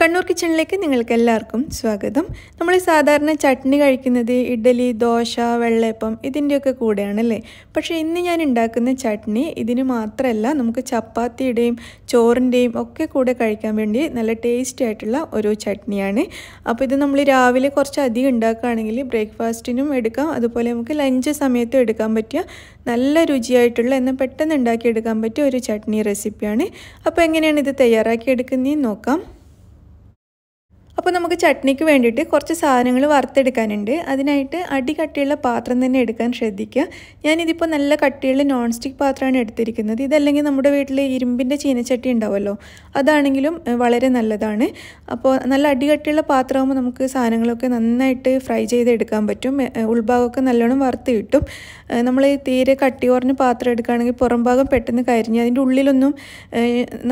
കണ്ണൂർ കിച്ചണിലേക്ക് നിങ്ങൾക്ക് എല്ലാവർക്കും സ്വാഗതം നമ്മൾ സാധാരണ ചട്നി കഴിക്കുന്നത് ഇഡ്ഡലി ദോശ വെള്ളയപ്പം ഇതിൻ്റെയൊക്കെ കൂടെയാണല്ലേ പക്ഷേ ഇന്ന് ഞാൻ ഉണ്ടാക്കുന്ന ചട്നി ഇതിന് മാത്രമല്ല നമുക്ക് ചപ്പാത്തിയുടെയും ചോറിൻ്റെയും ഒക്കെ കൂടെ കഴിക്കാൻ വേണ്ടി നല്ല ടേസ്റ്റി ആയിട്ടുള്ള ഒരു ചട്നിയാണ് അപ്പോൾ ഇത് നമ്മൾ രാവിലെ കുറച്ച് അധികം ഉണ്ടാക്കുകയാണെങ്കിൽ ബ്രേക്ക്ഫാസ്റ്റിനും എടുക്കാം അതുപോലെ നമുക്ക് ലഞ്ച് സമയത്തും എടുക്കാൻ പറ്റിയ നല്ല രുചിയായിട്ടുള്ള എന്നാൽ പെട്ടെന്ന് ഉണ്ടാക്കിയെടുക്കാൻ പറ്റിയ ഒരു ചട്നി റെസിപ്പിയാണ് അപ്പോൾ എങ്ങനെയാണ് ഇത് തയ്യാറാക്കി എടുക്കുന്നതെന്ന് നോക്കാം അപ്പോൾ നമുക്ക് ചട്നിക്ക് വേണ്ടിയിട്ട് കുറച്ച് സാധനങ്ങൾ വറുത്തെടുക്കാനുണ്ട് അതിനായിട്ട് അടി കട്ടിയുള്ള പാത്രം തന്നെ എടുക്കാൻ ശ്രദ്ധിക്കുക ഞാനിതിപ്പോൾ നല്ല കട്ടിയുള്ള നോൺ സ്റ്റിക്ക് പാത്രമാണ് എടുത്തിരിക്കുന്നത് ഇതല്ലെങ്കിൽ നമ്മുടെ വീട്ടിൽ ഇരുമ്പിൻ്റെ ചീനച്ചട്ടി ഉണ്ടാവുമല്ലോ അതാണെങ്കിലും വളരെ നല്ലതാണ് അപ്പോൾ നല്ല അടി കട്ടിയുള്ള പാത്രമാകുമ്പോൾ നമുക്ക് സാധനങ്ങളൊക്കെ നന്നായിട്ട് ഫ്രൈ ചെയ്തെടുക്കാൻ പറ്റും ഉൾഭാഗമൊക്കെ നല്ലോണം വറുത്ത് കിട്ടും നമ്മൾ തീരെ കട്ടി കുറഞ്ഞ് പാത്രം എടുക്കുകയാണെങ്കിൽ പുറം ഭാഗം പെട്ടെന്ന് കരിഞ്ഞ് അതിൻ്റെ ഉള്ളിലൊന്നും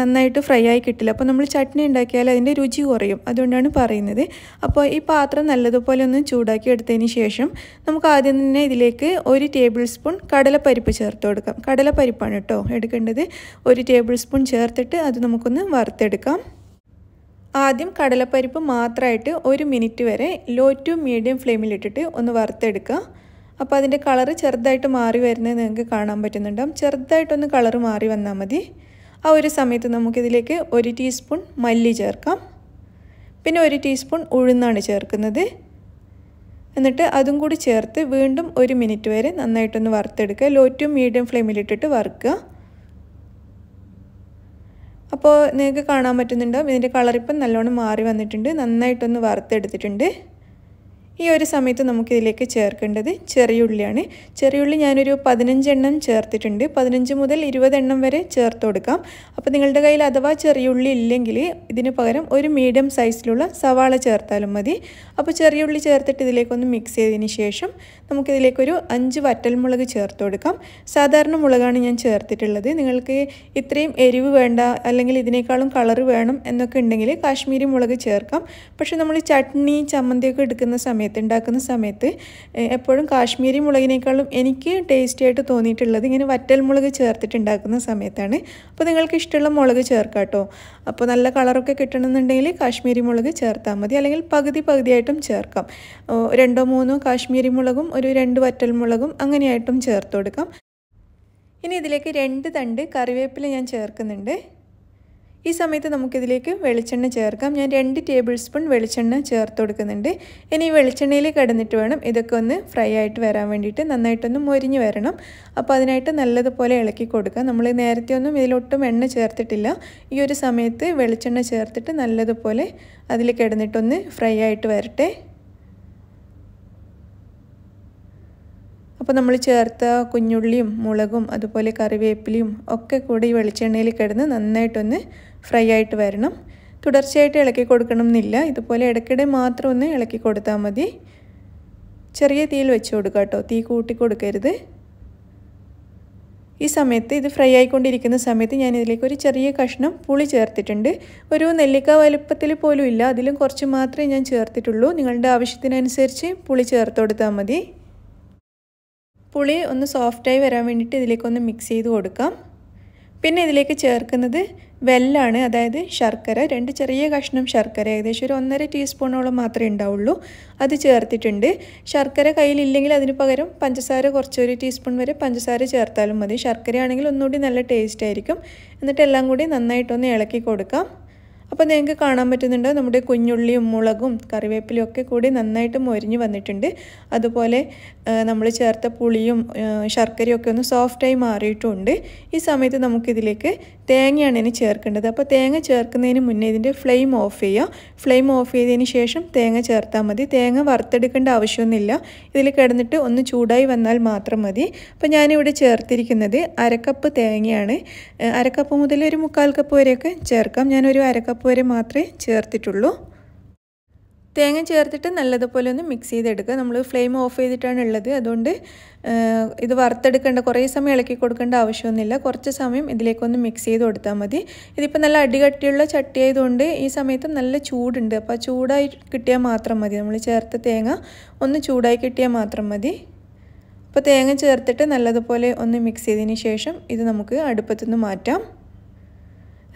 നന്നായിട്ട് ഫ്രൈ ആയി കിട്ടില്ല അപ്പോൾ നമ്മൾ ചട്നി ഉണ്ടാക്കിയാൽ അതിൻ്റെ രുചി കുറയും അതുകൊണ്ടാണ് പറയുന്നത് അപ്പോൾ ഈ പാത്രം നല്ലതുപോലെ ഒന്ന് ചൂടാക്കി എടുത്തതിന് ശേഷം നമുക്ക് ആദ്യം തന്നെ ഇതിലേക്ക് ഒരു ടേബിൾ സ്പൂൺ കടലപ്പരിപ്പ് ചേർത്ത് കൊടുക്കാം കടലപ്പരിപ്പാണ് കേട്ടോ എടുക്കേണ്ടത് ഒരു ടേബിൾ സ്പൂൺ ചേർത്തിട്ട് അത് നമുക്കൊന്ന് വറുത്തെടുക്കാം ആദ്യം കടലപ്പരിപ്പ് മാത്രമായിട്ട് ഒരു മിനിറ്റ് വരെ ലോ ടു മീഡിയം ഫ്ലെയിമിലിട്ടിട്ട് ഒന്ന് വറുത്തെടുക്കുക അപ്പോൾ അതിൻ്റെ കളറ് ചെറുതായിട്ട് മാറി വരുന്നത് നിങ്ങൾക്ക് കാണാൻ പറ്റുന്നുണ്ടാവും ചെറുതായിട്ടൊന്ന് കളറ് മാറി വന്നാൽ മതി ആ ഒരു സമയത്ത് നമുക്കിതിലേക്ക് ഒരു ടീസ്പൂൺ മല്ലി ചേർക്കാം പിന്നെ ഒരു ടീസ്പൂൺ ഉഴുന്നാണ് ചേർക്കുന്നത് എന്നിട്ട് അതും കൂടി ചേർത്ത് വീണ്ടും ഒരു മിനിറ്റ് വരെ നന്നായിട്ടൊന്ന് വറുത്തെടുക്കുക ലോ ടു മീഡിയം ഫ്ലെയിമിലിട്ടിട്ട് വറുക്കുക അപ്പോൾ നിങ്ങൾക്ക് കാണാൻ പറ്റുന്നുണ്ടാവും ഇതിൻ്റെ കളറിപ്പം നല്ലോണം മാറി വന്നിട്ടുണ്ട് നന്നായിട്ടൊന്ന് വറുത്തെടുത്തിട്ടുണ്ട് ഈ ഒരു സമയത്ത് നമുക്കിതിലേക്ക് ചേർക്കേണ്ടത് ചെറിയുള്ളിയാണ് ചെറിയുള്ളി ഞാനൊരു പതിനഞ്ചെണ്ണം ചേർത്തിട്ടുണ്ട് പതിനഞ്ച് മുതൽ ഇരുപതെണ്ണം വരെ ചേർത്ത് കൊടുക്കാം അപ്പോൾ നിങ്ങളുടെ കയ്യിൽ അഥവാ ചെറിയുള്ളി ഇല്ലെങ്കിൽ ഇതിന് പകരം ഒരു മീഡിയം സൈസിലുള്ള സവാള ചേർത്താലും മതി അപ്പോൾ ചെറിയുള്ളി ചേർത്തിട്ട് ഇതിലേക്കൊന്ന് മിക്സ് ചെയ്തതിന് ശേഷം നമുക്കിതിലേക്കൊരു അഞ്ച് വറ്റൽമുളക് ചേർത്ത് കൊടുക്കാം സാധാരണ മുളകാണ് ഞാൻ ചേർത്തിട്ടുള്ളത് നിങ്ങൾക്ക് ഇത്രയും എരിവ് വേണ്ട അല്ലെങ്കിൽ ഇതിനേക്കാളും കളറ് വേണം എന്നൊക്കെ ഉണ്ടെങ്കിൽ കാശ്മീരി മുളക് ചേർക്കാം പക്ഷേ നമ്മൾ ചട്നി ചമ്മന്തിയൊക്കെ എടുക്കുന്ന സമയത്ത് സമയത്ത് ഉണ്ടാക്കുന്ന സമയത്ത് എപ്പോഴും കാശ്മീരി മുളകിനേക്കാളും എനിക്ക് ടേസ്റ്റി ആയിട്ട് തോന്നിയിട്ടുള്ളത് ഇങ്ങനെ വറ്റൽ മുളക് ചേർത്തിട്ടുണ്ടാക്കുന്ന സമയത്താണ് അപ്പോൾ നിങ്ങൾക്ക് ഇഷ്ടമുള്ള മുളക് ചേർക്കാം കേട്ടോ അപ്പോൾ നല്ല കളറൊക്കെ കിട്ടണമെന്നുണ്ടെങ്കിൽ കാശ്മീരി മുളക് ചേർത്താൽ മതി അല്ലെങ്കിൽ പകുതി പകുതിയായിട്ടും ചേർക്കാം രണ്ടോ മൂന്നോ കാശ്മീരി മുളകും ഒരു രണ്ട് വറ്റൽ മുളകും അങ്ങനെയായിട്ടും ചേർത്ത് കൊടുക്കാം ഇനി ഇതിലേക്ക് രണ്ട് തണ്ട് കറിവേപ്പില ഞാൻ ചേർക്കുന്നുണ്ട് ഈ സമയത്ത് നമുക്കിതിലേക്ക് വെളിച്ചെണ്ണ ചേർക്കാം ഞാൻ രണ്ട് ടേബിൾ സ്പൂൺ വെളിച്ചെണ്ണ ചേർത്ത് കൊടുക്കുന്നുണ്ട് ഇനി ഈ വെളിച്ചെണ്ണയിൽ കിടന്നിട്ട് വേണം ഇതൊക്കെ ഒന്ന് ഫ്രൈ ആയിട്ട് വരാൻ വേണ്ടിയിട്ട് നന്നായിട്ടൊന്ന് മൊരിഞ്ഞ് വരണം അപ്പോൾ അതിനായിട്ട് നല്ലതുപോലെ ഇളക്കി കൊടുക്കുക നമ്മൾ നേരത്തെ ഒന്നും ഇതിലൊട്ടും എണ്ണ ചേർത്തിട്ടില്ല ഈ ഒരു സമയത്ത് വെളിച്ചെണ്ണ ചേർത്തിട്ട് നല്ലതുപോലെ അതിൽ കിടന്നിട്ടൊന്ന് ഫ്രൈ ആയിട്ട് വരട്ടെ അപ്പോൾ നമ്മൾ ചേർത്ത കുഞ്ഞുള്ളിയും മുളകും അതുപോലെ കറിവേപ്പിലയും ഒക്കെ കൂടി വെളിച്ചെണ്ണയിൽ കിടന്ന് നന്നായിട്ടൊന്ന് ഫ്രൈ ആയിട്ട് വരണം തുടർച്ചയായിട്ട് ഇളക്കി കൊടുക്കണം എന്നില്ല ഇതുപോലെ ഇടയ്ക്കിടെ മാത്രം ഒന്ന് ഇളക്കി കൊടുത്താൽ മതി ചെറിയ തീയിൽ വെച്ച് കൊടുക്കുക കേട്ടോ തീ കൂട്ടി കൊടുക്കരുത് ഈ സമയത്ത് ഇത് ഫ്രൈ ആയിക്കൊണ്ടിരിക്കുന്ന സമയത്ത് ഞാൻ ഇതിലേക്ക് ഒരു ചെറിയ കഷ്ണം പുളി ചേർത്തിട്ടുണ്ട് ഒരു നെല്ലിക്ക വലുപ്പത്തിൽ പോലും ഇല്ല അതിലും കുറച്ച് മാത്രമേ ഞാൻ ചേർത്തിട്ടുള്ളൂ നിങ്ങളുടെ ആവശ്യത്തിനനുസരിച്ച് പുളി ചേർത്ത് കൊടുത്താൽ മതി പുളി ഒന്ന് സോഫ്റ്റായി വരാൻ വേണ്ടിയിട്ട് ഇതിലേക്കൊന്ന് മിക്സ് ചെയ്ത് കൊടുക്കാം പിന്നെ ഇതിലേക്ക് ചേർക്കുന്നത് വെല്ലാണ് അതായത് ശർക്കര രണ്ട് ചെറിയ കഷ്ണം ശർക്കര ഏകദേശം ഒരു ഒന്നര ടീസ്പൂണോളം മാത്രമേ ഉണ്ടാവുള്ളൂ അത് ചേർത്തിട്ടുണ്ട് ശർക്കര കയ്യിലില്ലെങ്കിൽ അതിന് പകരം പഞ്ചസാര കുറച്ചൊരു ടീസ്പൂൺ വരെ പഞ്ചസാര ചേർത്താലും മതി ശർക്കരയാണെങ്കിൽ ഒന്നുകൂടി നല്ല ടേസ്റ്റ് ആയിരിക്കും എന്നിട്ട് എല്ലാം കൂടി നന്നായിട്ടൊന്ന് ഇളക്കി കൊടുക്കാം അപ്പോൾ നിങ്ങൾക്ക് കാണാൻ പറ്റുന്നുണ്ട് നമ്മുടെ കുഞ്ഞുള്ളിയും മുളകും കറിവേപ്പിലും ഒക്കെ കൂടി നന്നായിട്ട് മൊരിഞ്ഞ് വന്നിട്ടുണ്ട് അതുപോലെ നമ്മൾ ചേർത്ത പുളിയും ശർക്കരയും ഒക്കെ ഒന്ന് സോഫ്റ്റായി മാറിയിട്ടുമുണ്ട് ഈ സമയത്ത് നമുക്കിതിലേക്ക് തേങ്ങയാണ് ഇതിന് ചേർക്കേണ്ടത് അപ്പോൾ തേങ്ങ ചേർക്കുന്നതിന് മുന്നേ ഇതിൻ്റെ ഫ്ലെയിം ഓഫ് ചെയ്യുക ഫ്ലെയിം ഓഫ് ചെയ്തതിന് ശേഷം തേങ്ങ ചേർത്താൽ മതി തേങ്ങ വറുത്തെടുക്കേണ്ട ആവശ്യമൊന്നുമില്ല ഇതിൽ കിടന്നിട്ട് ഒന്ന് ചൂടായി വന്നാൽ മാത്രം മതി അപ്പോൾ ഞാനിവിടെ ചേർത്തിരിക്കുന്നത് അരക്കപ്പ് തേങ്ങയാണ് അരക്കപ്പ് മുതൽ ഒരു മുക്കാൽ കപ്പ് വരെയൊക്കെ ചേർക്കാം ഞാനൊരു അരക്കപ്പ് വരെ മാത്രമേ ചേർത്തിട്ടുള്ളൂ തേങ്ങ ചേർത്തിട്ട് നല്ലതുപോലെ ഒന്ന് മിക്സ് ചെയ്തെടുക്കുക നമ്മൾ ഫ്ലെയിം ഓഫ് ചെയ്തിട്ടാണ് ഉള്ളത് അതുകൊണ്ട് ഇത് വറുത്തെടുക്കേണ്ട കുറേ സമയം ഇളക്കി കൊടുക്കേണ്ട ആവശ്യമൊന്നുമില്ല കുറച്ച് സമയം ഇതിലേക്കൊന്ന് മിക്സ് ചെയ്ത് കൊടുത്താൽ മതി ഇതിപ്പോൾ നല്ല അടികട്ടിയുള്ള ചട്ടി ആയതുകൊണ്ട് ഈ സമയത്ത് നല്ല ചൂടുണ്ട് അപ്പോൾ ചൂടായി കിട്ടിയാൽ മാത്രം മതി നമ്മൾ ചേർത്ത തേങ്ങ ഒന്ന് ചൂടായി കിട്ടിയാൽ മാത്രം മതി അപ്പോൾ തേങ്ങ ചേർത്തിട്ട് നല്ലതുപോലെ ഒന്ന് മിക്സ് ചെയ്തതിന് ശേഷം ഇത് നമുക്ക് അടുപ്പത്തുനിന്ന് മാറ്റാം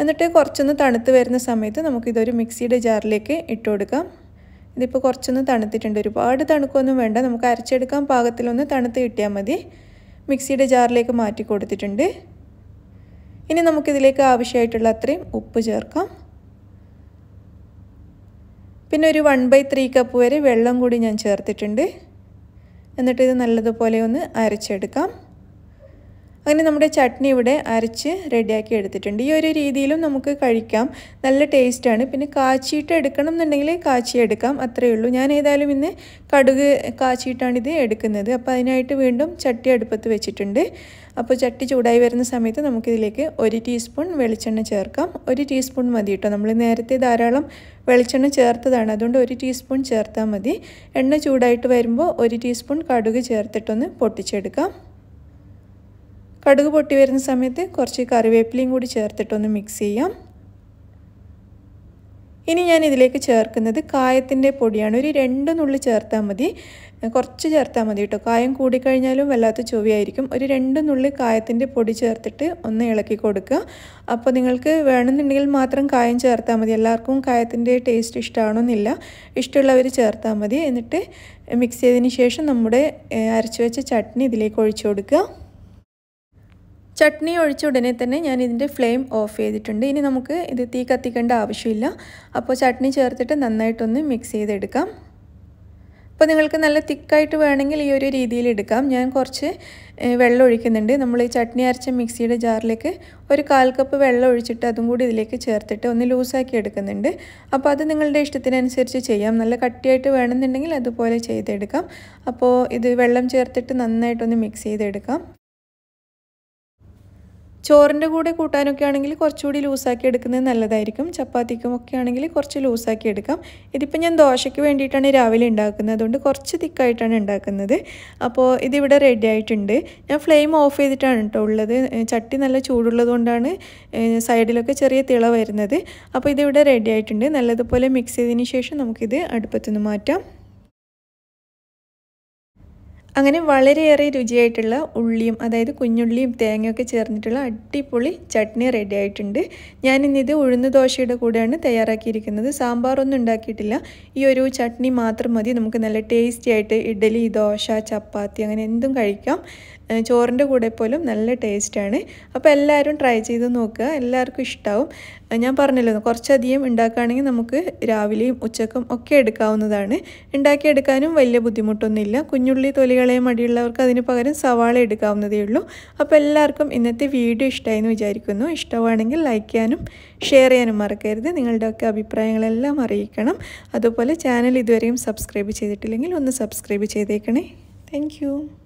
എന്നിട്ട് കുറച്ചൊന്ന് തണുത്ത് വരുന്ന സമയത്ത് നമുക്കിതൊരു മിക്സിയുടെ ജാറിലേക്ക് ഇട്ട് കൊടുക്കാം ഇതിപ്പോൾ കുറച്ചൊന്ന് തണുത്തിട്ടുണ്ട് ഒരുപാട് തണുക്കൊന്നും വേണ്ട നമുക്ക് അരച്ചെടുക്കാൻ പാകത്തിലൊന്ന് തണുത്ത് കിട്ടിയാൽ മതി മിക്സിയുടെ ജാറിലേക്ക് മാറ്റി കൊടുത്തിട്ടുണ്ട് ഇനി നമുക്കിതിലേക്ക് ആവശ്യമായിട്ടുള്ള അത്രയും ഉപ്പ് ചേർക്കാം പിന്നെ ഒരു വൺ ബൈ ത്രീ കപ്പ് വരെ വെള്ളം കൂടി ഞാൻ ചേർത്തിട്ടുണ്ട് എന്നിട്ട് ഇത് നല്ലതുപോലെ ഒന്ന് അരച്ചെടുക്കാം അങ്ങനെ നമ്മുടെ ചട്നി ഇവിടെ അരച്ച് റെഡിയാക്കി എടുത്തിട്ടുണ്ട് ഈ ഒരു രീതിയിലും നമുക്ക് കഴിക്കാം നല്ല ടേസ്റ്റാണ് പിന്നെ കാച്ചിയിട്ട് എടുക്കണം എന്നുണ്ടെങ്കിൽ കാച്ചി എടുക്കാം അത്രയേ ഉള്ളൂ ഞാൻ ഏതായാലും ഇന്ന് കടുക് കാച്ചിയിട്ടാണ് ഇത് എടുക്കുന്നത് അപ്പോൾ അതിനായിട്ട് വീണ്ടും ചട്ടി അടുപ്പത്ത് വെച്ചിട്ടുണ്ട് അപ്പോൾ ചട്ടി ചൂടായി വരുന്ന സമയത്ത് നമുക്കിതിലേക്ക് ഒരു ടീസ്പൂൺ വെളിച്ചെണ്ണ ചേർക്കാം ഒരു ടീസ്പൂൺ മതി കേട്ടോ നമ്മൾ നേരത്തെ ധാരാളം വെളിച്ചെണ്ണ ചേർത്തതാണ് അതുകൊണ്ട് ഒരു ടീസ്പൂൺ ചേർത്താൽ മതി എണ്ണ ചൂടായിട്ട് വരുമ്പോൾ ഒരു ടീസ്പൂൺ കടുക് ചേർത്തിട്ടൊന്ന് പൊട്ടിച്ചെടുക്കാം കടുക് പൊട്ടി വരുന്ന സമയത്ത് കുറച്ച് കറിവേപ്പിലയും കൂടി ചേർത്തിട്ടൊന്ന് മിക്സ് ചെയ്യാം ഇനി ഞാൻ ഇതിലേക്ക് ചേർക്കുന്നത് കായത്തിൻ്റെ പൊടിയാണ് ഒരു രണ്ട് നുള്ളി ചേർത്താൽ മതി കുറച്ച് ചേർത്താൽ മതി കേട്ടോ കായം കൂടിക്കഴിഞ്ഞാലും വല്ലാത്ത ചൊവ്വയായിരിക്കും ഒരു രണ്ട് നുള്ളി കായത്തിൻ്റെ പൊടി ചേർത്തിട്ട് ഒന്ന് ഇളക്കി കൊടുക്കുക അപ്പോൾ നിങ്ങൾക്ക് വേണമെന്നുണ്ടെങ്കിൽ മാത്രം കായം ചേർത്താൽ മതി എല്ലാവർക്കും കായത്തിൻ്റെ ടേസ്റ്റ് ഇഷ്ടമാണോന്നില്ല ഇഷ്ടമുള്ളവർ ചേർത്താൽ മതി എന്നിട്ട് മിക്സ് ചെയ്തതിന് ശേഷം നമ്മുടെ അരച്ചു വെച്ച ചട്നി ഇതിലേക്ക് ഒഴിച്ചു കൊടുക്കുക ചട്നി ഒഴിച്ച ഉടനെ തന്നെ ഞാൻ ഇതിൻ്റെ ഫ്ലെയിം ഓഫ് ചെയ്തിട്ടുണ്ട് ഇനി നമുക്ക് ഇത് തീ കത്തിക്കേണ്ട ആവശ്യമില്ല അപ്പോൾ ചട്നി ചേർത്തിട്ട് നന്നായിട്ടൊന്ന് മിക്സ് ചെയ്തെടുക്കാം അപ്പോൾ നിങ്ങൾക്ക് നല്ല തിക്കായിട്ട് വേണമെങ്കിൽ ഈ ഒരു രീതിയിൽ എടുക്കാം ഞാൻ കുറച്ച് വെള്ളം ഒഴിക്കുന്നുണ്ട് നമ്മൾ ഈ ചട്നി അരച്ച മിക്സിയുടെ ജാറിലേക്ക് ഒരു കാൽ കപ്പ് വെള്ളം ഒഴിച്ചിട്ട് അതും കൂടി ഇതിലേക്ക് ചേർത്തിട്ട് ഒന്ന് ലൂസാക്കി എടുക്കുന്നുണ്ട് അപ്പോൾ അത് നിങ്ങളുടെ ഇഷ്ടത്തിനനുസരിച്ച് ചെയ്യാം നല്ല കട്ടിയായിട്ട് വേണമെന്നുണ്ടെങ്കിൽ അതുപോലെ ചെയ്തെടുക്കാം അപ്പോൾ ഇത് വെള്ളം ചേർത്തിട്ട് നന്നായിട്ടൊന്ന് മിക്സ് ചെയ്തെടുക്കാം ചോറിൻ്റെ കൂടെ കൂട്ടാനൊക്കെ ആണെങ്കിൽ കുറച്ചുകൂടി ലൂസാക്കി എടുക്കുന്നത് നല്ലതായിരിക്കും ചപ്പാത്തിക്കും ഒക്കെ ആണെങ്കിൽ കുറച്ച് ലൂസാക്കി എടുക്കാം ഇതിപ്പോൾ ഞാൻ ദോശയ്ക്ക് വേണ്ടിയിട്ടാണ് രാവിലെ ഉണ്ടാക്കുന്നത് അതുകൊണ്ട് കുറച്ച് തിക്കായിട്ടാണ് ഉണ്ടാക്കുന്നത് അപ്പോൾ ഇതിവിടെ റെഡി ആയിട്ടുണ്ട് ഞാൻ ഫ്ലെയിം ഓഫ് ചെയ്തിട്ടാണ് കേട്ടോ ഉള്ളത് ചട്ടി നല്ല ചൂടുള്ളതുകൊണ്ടാണ് സൈഡിലൊക്കെ ചെറിയ തിള വരുന്നത് അപ്പോൾ ഇതിവിടെ റെഡി ആയിട്ടുണ്ട് നല്ലതുപോലെ മിക്സ് ചെയ്തതിന് ശേഷം നമുക്കിത് അടുപ്പത്തുനിന്ന് മാറ്റാം അങ്ങനെ വളരെയേറെ രുചിയായിട്ടുള്ള ഉള്ളിയും അതായത് കുഞ്ഞുള്ളിയും തേങ്ങയൊക്കെ ചേർന്നിട്ടുള്ള അടിപൊളി ചട്നി റെഡി ആയിട്ടുണ്ട് ഞാനിന്നിത് ഉഴുന്ന് ദോശയുടെ കൂടെയാണ് തയ്യാറാക്കിയിരിക്കുന്നത് സാമ്പാറൊന്നും ഉണ്ടാക്കിയിട്ടില്ല ഈ ഒരു ചട്നി മാത്രം മതി നമുക്ക് നല്ല ടേസ്റ്റി ആയിട്ട് ഇഡലി ദോശ ചപ്പാത്തി അങ്ങനെ എന്തും കഴിക്കാം ചോറിൻ്റെ കൂടെ പോലും നല്ല ടേസ്റ്റാണ് അപ്പോൾ എല്ലാവരും ട്രൈ ചെയ്ത് നോക്കുക എല്ലാവർക്കും ഇഷ്ടമാവും ഞാൻ പറഞ്ഞല്ലോ കുറച്ചധികം ഉണ്ടാക്കുകയാണെങ്കിൽ നമുക്ക് രാവിലെയും ഉച്ചക്കും ഒക്കെ എടുക്കാവുന്നതാണ് ഉണ്ടാക്കിയെടുക്കാനും വലിയ ബുദ്ധിമുട്ടൊന്നുമില്ല കുഞ്ഞുള്ളി തൊലികൾ തക്കാളികളെ മടിയുള്ളവർക്ക് അതിന് പകരം സവാള എടുക്കാവുന്നതേ ഉള്ളൂ അപ്പോൾ എല്ലാവർക്കും ഇന്നത്തെ വീഡിയോ ഇഷ്ടമായെന്ന് വിചാരിക്കുന്നു ഇഷ്ടമാണെങ്കിൽ ലൈക്ക് ചെയ്യാനും ഷെയർ ചെയ്യാനും മറക്കരുത് നിങ്ങളുടെയൊക്കെ അഭിപ്രായങ്ങളെല്ലാം അറിയിക്കണം അതുപോലെ ചാനൽ ഇതുവരെയും സബ്സ്ക്രൈബ് ചെയ്തിട്ടില്ലെങ്കിൽ ഒന്ന് സബ്സ്ക്രൈബ് ചെയ്തേക്കണേ താങ്ക്